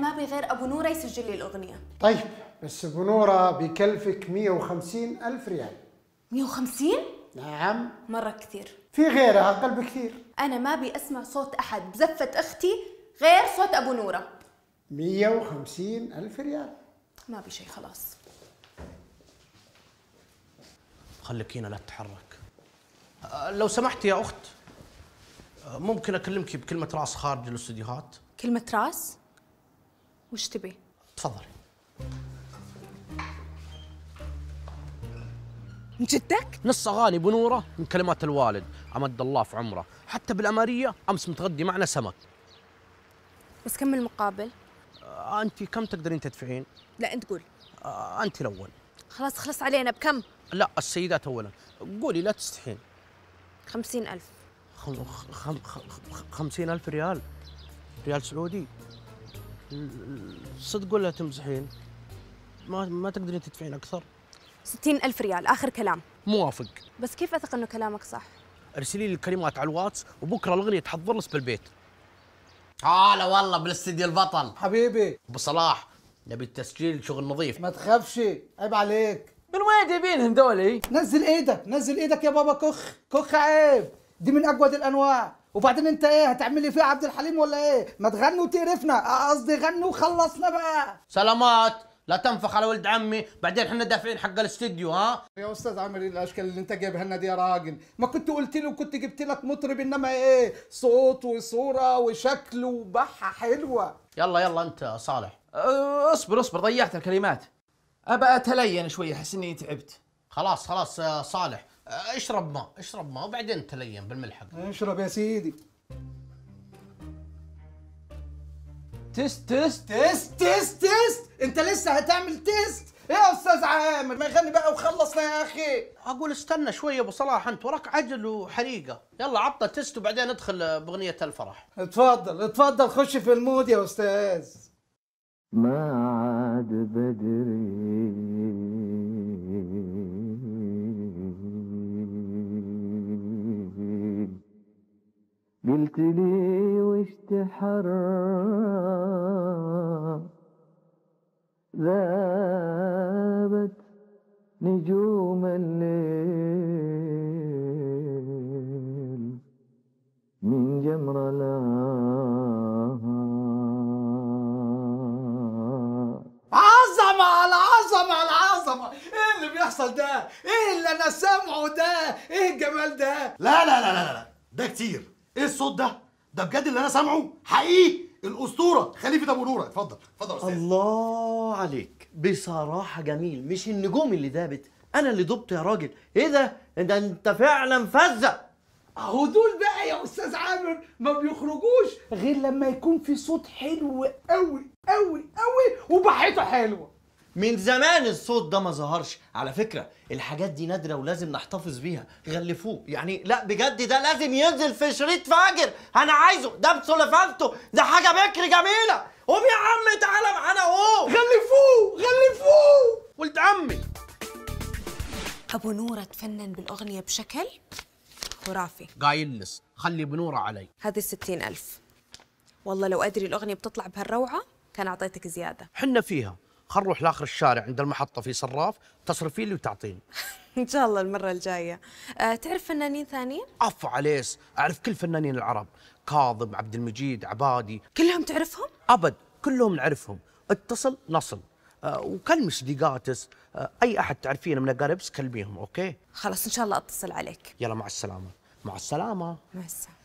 ما غير ابو نوره يسجل لي الاغنيه طيب بس ابو نوره بكلفك 150 الف ريال 150 نعم مره كثير في غيرها اقل بكثير انا ما ابي اسمع صوت احد بزفه اختي غير صوت ابو نوره 150 الف ريال ما ابي شيء خلاص خليك هنا لا تتحرك لو سمحت يا اخت ممكن اكلمك بكلمه راس خارج الاستديوهات كلمه راس وش تبي؟ تفضلي من جدك؟ نص اغاني بنوره من كلمات الوالد امد الله في عمره، حتى بالاماريه امس متغدي معنا سمك. بس كم المقابل؟ آه انت كم تقدرين تدفعين؟ لا انت قول. آه انت الاول. خلاص خلص علينا بكم؟ لا السيدات اولا، قولي لا تستحين. خمسين ألف خم خم خم خمسين ألف ريال ريال سعودي صدق ولا تمزحين ما ما تقدرين تدفعين اكثر ستين ألف ريال آخر كلام موافق بس كيف أثق أنه كلامك صح؟ ارسلي لي الكلمات على الواتس وبكرة الأغنية تحضر لك بالبيت هلا والله بالاستديو البطل حبيبي بصلاح نبي التسجيل شغل نظيف ما تخافش عيب عليك من وين جايبينهم دولي؟ نزل ايدك نزل ايدك يا بابا كخ كخ عيب دي من اقوى الانواع وبعدين انت ايه هتعمل لي فيها عبد الحليم ولا ايه ما تغنوا وتقرفنا آه، قصدي غنوا وخلصنا بقى سلامات لا تنفخ على ولد عمي بعدين احنا دافعين حق الاستديو ها يا استاذ عامر إيه الاشكال اللي انت جايبها لنا دي يا راجل ما كنت قلت لي وكنت جبت لك مطرب انما ايه صوت وصوره وشكل وبحه حلوه يلا يلا انت صالح أه، اصبر اصبر ضيعت الكلمات ابى اتلين شويه احس اني تعبت خلاص خلاص آه، صالح آه، اشرب ماء اشرب ماء وبعدين تلين بالملحق اشرب يا سيدي تست تست تست تست تست انت لسه هتعمل تست يا استاذ عامر ما يغني بقى وخلصنا يا اخي اقول استنى شويه يا ابو صلاح انت وراك عجل وحريقه يلا عطى تست وبعدين ادخل باغنيه الفرح اتفضل اتفضل خش في المود يا استاذ ما عاد بدري قلت لي وش تحرى ذابت نجوم الليل من جمر لها عظمة العظمة العظمة ايه اللي بيحصل ده ايه اللي انا سامعه ده ايه الجمال ده لا لا لا لا لا ده كتير ايه الصوت ده ده بجد اللي انا سامعه حقيقي الاسطوره خليفه ابو نوره اتفضل اتفضل يا استاذ الله عليك بصراحه جميل مش النجوم اللي دابت انا اللي دوبت يا راجل ايه ده ده انت فعلا فزه اهو دول بقى يا استاذ عامر ما بيخرجوش غير لما يكون في صوت حلو قوي قوي قوي وبحيطه حلوه من زمان الصوت ده ما ظهرش على فكره الحاجات دي نادره ولازم نحتفظ بيها غلفوه يعني لا بجد ده لازم ينزل في شريط فاجر انا عايزه ده بسولفانتو ده حاجه بكر جميله قوم يا عم تعالى معانا اهو غلفوه غلفوه ولد عمي ابو نوره تفنن بالاغنيه بشكل خرافي قايلنس خلي بنوره علي هذه الستين ألف والله لو أدري الأغنية بتطلع بهالروعة كان أعطيتك زيادة حنا فيها خل نروح لاخر الشارع عند المحطه في صراف تصرفي لي وتعطيني ان شاء الله المره الجايه أه تعرف فنانين ثانيين اف عليس اعرف كل فنانين العرب كاظم عبد المجيد عبادي كلهم تعرفهم ابد كلهم نعرفهم اتصل نصل أه وكلمي صديقاتس أه اي احد تعرفينه من اقاربس كلميهم اوكي خلاص ان شاء الله اتصل عليك يلا مع السلامه مع السلامه مع السلامه